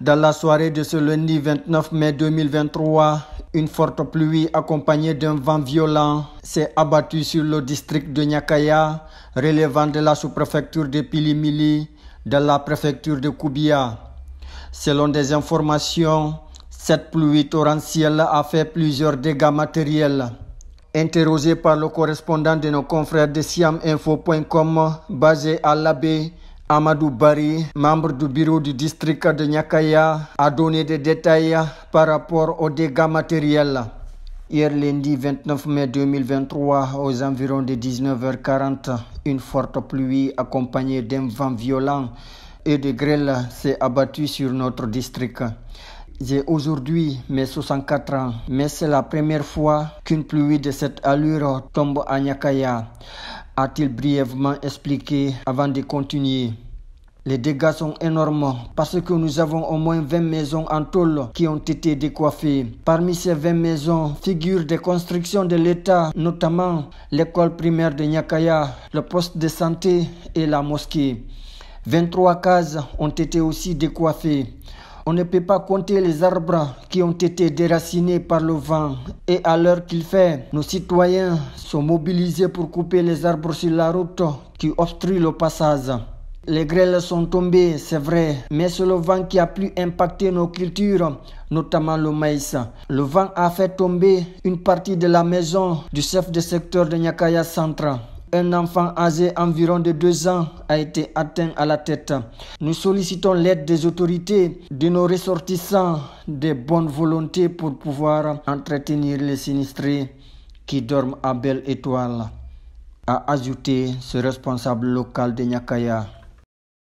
Dans la soirée de ce lundi 29 mai 2023, une forte pluie accompagnée d'un vent violent s'est abattue sur le district de Nyakaya, relevant de la sous-préfecture de Pilimili, dans la préfecture de Koubia. Selon des informations, cette pluie torrentielle a fait plusieurs dégâts matériels. Interrogé par le correspondant de nos confrères de siaminfo.com basé à l'Abbé, Amadou Bari, membre du bureau du district de Nyakaya, a donné des détails par rapport aux dégâts matériels. Hier lundi 29 mai 2023, aux environs de 19h40, une forte pluie accompagnée d'un vent violent et de grêle s'est abattue sur notre district. J'ai aujourd'hui mes 64 ans, mais c'est la première fois qu'une pluie de cette allure tombe à Nyakaya, a-t-il brièvement expliqué avant de continuer. Les dégâts sont énormes parce que nous avons au moins 20 maisons en tôle qui ont été décoiffées. Parmi ces 20 maisons figurent des constructions de l'État, notamment l'école primaire de Nyakaya, le poste de santé et la mosquée. 23 cases ont été aussi décoiffées. On ne peut pas compter les arbres qui ont été déracinés par le vent. Et à l'heure qu'il fait, nos citoyens sont mobilisés pour couper les arbres sur la route qui obstruent le passage. Les grêles sont tombées, c'est vrai, mais c'est le vent qui a plus impacté nos cultures, notamment le maïs. Le vent a fait tomber une partie de la maison du chef de secteur de Nyakaya Centre. Un enfant âgé environ de deux ans a été atteint à la tête. Nous sollicitons l'aide des autorités, de nos ressortissants, de bonnes volontés pour pouvoir entretenir les sinistrés qui dorment à belle étoile, a ajouté ce responsable local de Nyakaya.